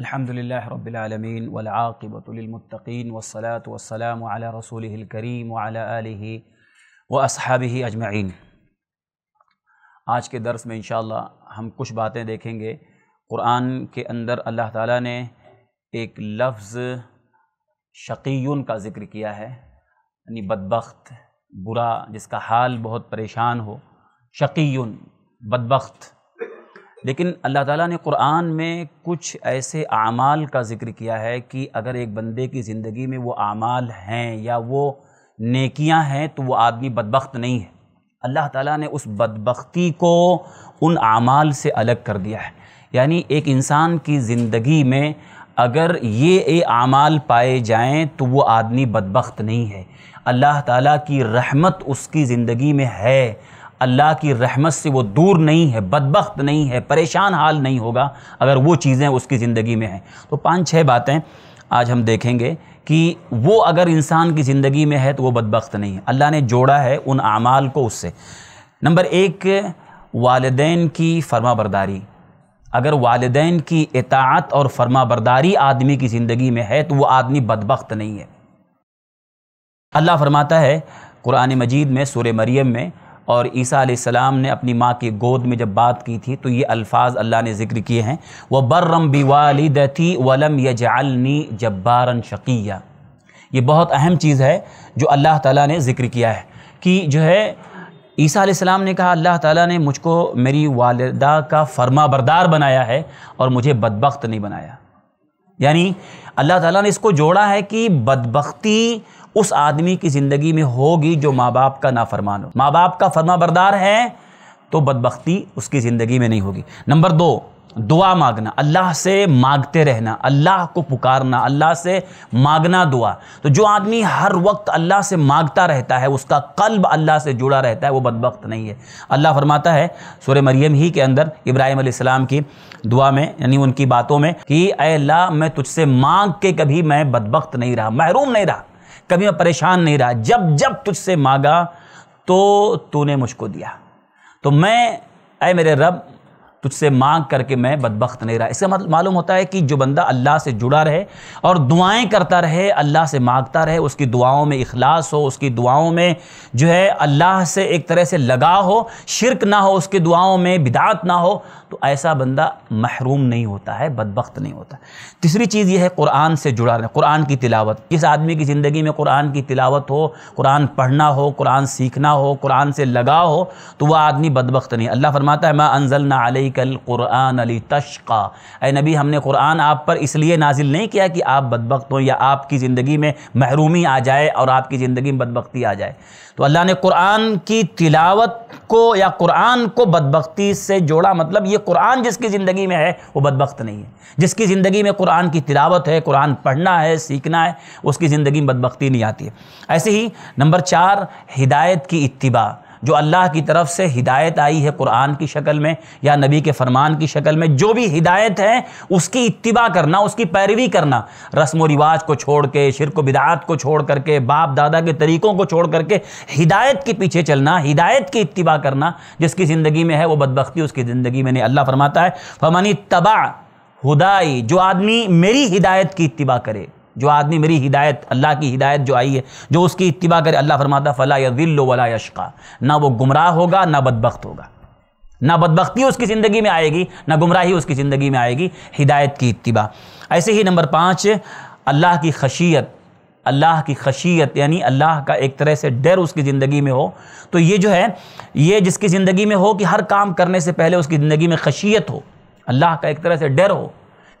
अल्हम्दुलिल्लाह रब्बिल आलमीन वल आक़िबतु लिल मुत्तक़ीन वस्सलातु वस्सलामु अला रसूलिहिल करीम व अला आलिहि व अस्हाबिहि अजमईन आज के दर्स में इंशाल्लाह हम कुछ बातें देखेंगे क़ुरान के अंदर अल्लाह ताला ने एक लफ्ज़ शकीन का ज़िक्र किया है यानी बदबख्त बुरा जिसका हाल बहुत परेशान हो शकीन बदबख्त लेकिन अल्लाह ताला ने कुरान में कुछ ऐसे आमाल का ज़िक्र किया है कि अगर एक बंदे की ज़िंदगी में वो आमाल हैं या वो नेकियां हैं तो वो आदमी बदबخت नहीं है अल्लाह ताला ने उस बदबख्ती को उन आमाल से अलग कर दिया है यानी एक इंसान की ज़िंदगी में अगर ये ए आमाल पाए जाएं तो वो आदमी बदबخت नहीं है अल्लाह ताला की रहमत उसकी ज़िंदगी में है अल्लाह की रहमत से वो दूर नहीं है बदबخت नहीं है परेशान हाल नहीं होगा अगर वो चीज़ें उसकी ज़िंदगी में हैं तो पाँच छः बातें आज हम देखेंगे कि वो अगर इंसान की ज़िंदगी में है तो वो बदबخت नहीं है अल्लाह ने जोड़ा है उन अमाल को उससे नंबर एक वालदेन की फरमा बरदारी अगर वालदेन की इतात और फर्मा बरदारी आदमी की ज़िंदगी में है तो वह आदमी बदबخت नहीं है अल्लाह फरमाता है कुरान मजीद में सूर मरियम में और ईसा आसमाम ने अपनी माँ की गोद में जब बात की थी तो ये अल्फाज अल्लाह ने जिक्र किए हैं व बर्रम बी वालदती वलम यजालनी जब्बारन शकिया ये बहुत अहम चीज़ है जो अल्लाह ताला ने जिक्र किया है कि जो है ईसा आसमाम ने कहा अल्लाह ताला ने मुझको मेरी वालदा का फर्मा बरदार बनाया है और मुझे बदबक नहीं बनाया यानी अल्लाह ताला ने इसको जोड़ा है कि बदबख्ती उस आदमी की ज़िंदगी में होगी जो माँ बाप का नाफरमान हो माँ बाप का फर्मा बरदार है तो बदबख्ती उसकी ज़िंदगी में नहीं होगी नंबर दो दुआ मांगना अल्लाह से मांगते रहना अल्लाह को पुकारना अल्लाह से मांगना दुआ तो जो आदमी हर वक्त अल्लाह से मांगता रहता है उसका कल्ब अल्लाह से जुड़ा रहता है वो बदबक नहीं है अल्लाह फरमाता है सूर्य मरियम ही के अंदर इब्राहिम आसमाम की दुआ में यानी उनकी बातों में कि अल्लाह मैं तुझसे मांग के कभी मैं बदबक नहीं रहा महरूम नहीं रहा कभी मैं परेशान नहीं रहा जब जब तुझसे मांगा तो तूने मुझको दिया तो मैं अय मेरे रब तुझसे मांग करके मैं बदबخت नहीं रहा इसका मतलब मालूम होता है कि जो बंदा अल्लाह से जुड़ा रहे और दुआएं करता रहे अल्लाह से मांगता रहे उसकी दुआओं में इखलास हो उसकी दुआओं में जो है अल्लाह से एक तरह से लगा हो शिरक ना हो उसकी दुआओं में बिदात ना हो तो ऐसा बंदा महरूम नहीं होता है बदबخت नहीं होता तीसरी चीज़ यह है कुरान से जुड़ा रहे कुरान की तिलावत किस आदमी की ज़िंदगी में कुरान की तिलावत हो कुरान पढ़ना हो कुरान सीखना हो कुरान से लगा हो तो वह आदमी बदबخت नहीं अल्लाह फरमाता है मा अनजल ना अनजलनाबिकल क़ुरान अली तशका ए नबी हमने कुरान आप पर इसलिए नाजिल नहीं किया कि आप बदबक हो या आपकी ज़िंदगी में महरूमी आ जाए और आपकी ज़िंदगी में बदबकती आ जाए तो अल्लाह ने कुरान की तिलावत को या कुरान को बदबकती से जोड़ा मतलब ये कुरान जिसकी ज़िंदगी में है वो बदबक नहीं है जिसकी ज़िंदगी में कुरान की तिलावत है कुरान पढ़ना है सीखना है उसकी ज़िंदगी में बदबकती नहीं आती है ऐसे ही नंबर चार हिदायत की इतबा जो अल्लाह की तरफ से हिदायत आई है कुरान की शक्ल में या नबी के फरमान की शक्ल में जो भी हिदायत है उसकी इतबा करना उसकी पैरवी करना रस्म व रिवाज को छोड़ के शिरक बिदात को छोड़ करके बाप दादा के तरीक़ों को छोड़ करके हिदायत के पीछे चलना हिदायत की इतबा करना जिसकी ज़िंदगी में है वह बदबख्ती उसकी ज़िंदगी में नहीं अल्लाह फरमाता है फमानी तबाह हुदाई जो आदमी मेरी हिदायत की इतबा करे जो आदमी मेरी हिदायत अल्लाह की हिदायत जो आई है जो उसकी इतबा करे अल्लाह फरमाता फ़ला यिल्ल वला यशका ना वो गुमराह होगा ना बदबख्त होगा ना बदबख्ती उसकी ज़िंदगी में आएगी ना गुमराही उसकी ज़िंदगी में आएगी हिदायत की इतबा ऐसे ही नंबर पाँच अल्लाह की खशियत अल्लाह की खशियत यानी अल्लाह का एक तरह से डर उसकी ज़िंदगी में हो तो ये जो है ये जिसकी ज़िंदगी में हो कि हर काम करने से पहले उसकी ज़िंदगी में खशियत हो अल्लाह का एक तरह से डर हो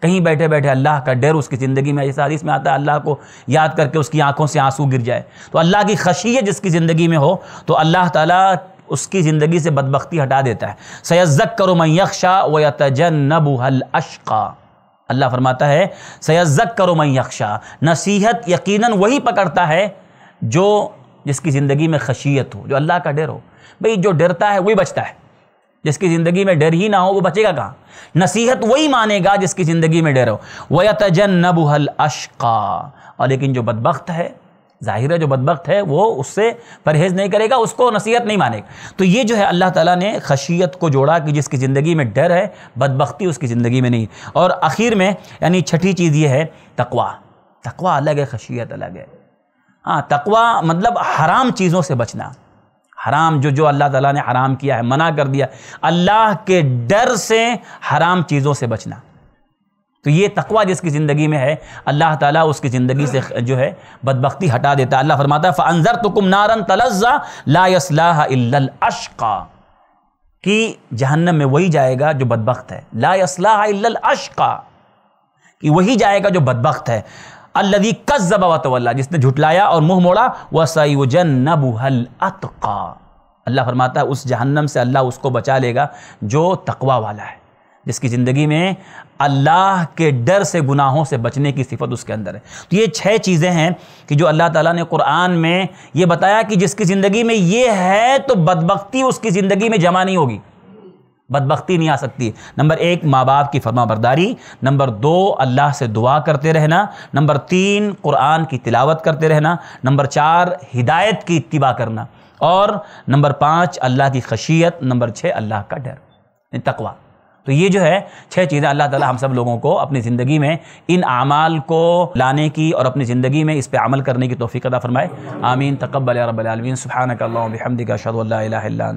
कहीं बैठे बैठे अल्लाह का डर उसकी ज़िंदगी में जैसे हदीस में आता है अल्लाह को याद करके उसकी आंखों से आंसू गिर जाए तो अल्लाह की खशियत जिसकी ज़िंदगी में हो तो अल्लाह ताला उसकी ज़िंदगी से बदबख्ती हटा देता है सैज़क करो मैं यक्षा व यतजनबुहल अशका अल्लाह फरमाता है सैज़क करो मैं यक्षा नसीहत यकीन वही पकड़ता है जो जिसकी ज़िंदगी में खशियत हो जो अल्लाह का डर हो भाई जो डरता है वही बचता है जिसकी ज़िंदगी में डर ही ना हो वो बचेगा कहाँ नसीहत वही मानेगा जिसकी ज़िंदगी में डर हो वह नबुहल अशका और लेकिन जो बदबخت है जाहिर है जो बदबخت है वो उससे परहेज़ नहीं करेगा उसको नसीहत नहीं मानेगा तो ये जो है अल्लाह ताला ने खशियत को जोड़ा कि जिसकी ज़िंदगी में डर है बदबख्ती उसकी ज़िंदगी में नहीं और आखिर में यानी छठी चीज़ ये है तकवा तकवा अलग है खशियत अलग है हाँ तकवा मतलब हराम चीज़ों से बचना हराम जो जो अल्लाह ताला ने हराम किया है मना कर दिया अल्लाह के डर से हराम चीज़ों से बचना तो ये तकवा जिसकी ज़िंदगी में है अल्लाह ताला उसकी ज़िंदगी से जो है बदबख्ती हटा देता है अल्लाह फरमाता है फ़ानज़र तुकुम नारन तलज़ा लासलाह अशका कि जहन्नम में वही जाएगा जो बदबख्त है लासलाह अशका कि वही जाएगा जो बदबख्त है अल्लदी कज्जब वतवल्ला जिसने झुटलाया और मुंह मोड़ा वह सईजनबुहल अतका अल्लाह फरमाता है उस जहन्नम से अल्लाह उसको बचा लेगा जो तकवा वाला है जिसकी ज़िंदगी में अल्लाह के डर से गुनाहों से बचने की सिफत उसके अंदर है तो ये छह चीज़ें हैं कि जो अल्लाह ताला ने कुरान में ये बताया कि जिसकी ज़िंदगी में ये है तो बदबकती उसकी ज़िंदगी में जमा नहीं होगी बदबख्ती नहीं आ सकती नंबर एक माँ बाप की फर्मा बरदारी नंबर दो अल्लाह से दुआ करते रहना नंबर तीन कुरान की तिलावत करते रहना नंबर चार हिदायत की इतबा करना और नंबर पाँच अल्लाह की खशियत नंबर छः अल्लाह का डर तकवा तो ये जो है छह चीज़ें अल्लाह ताला हम सब लोगों को अपनी ज़िंदगी में इन आमाल को लाने की और अपनी ज़िंदगी में इस पर अमल करने की तोफ़ी अदा फ़रमाए आमीन तकबल रबालवीन सुबहानक हमदिका शद अल्ला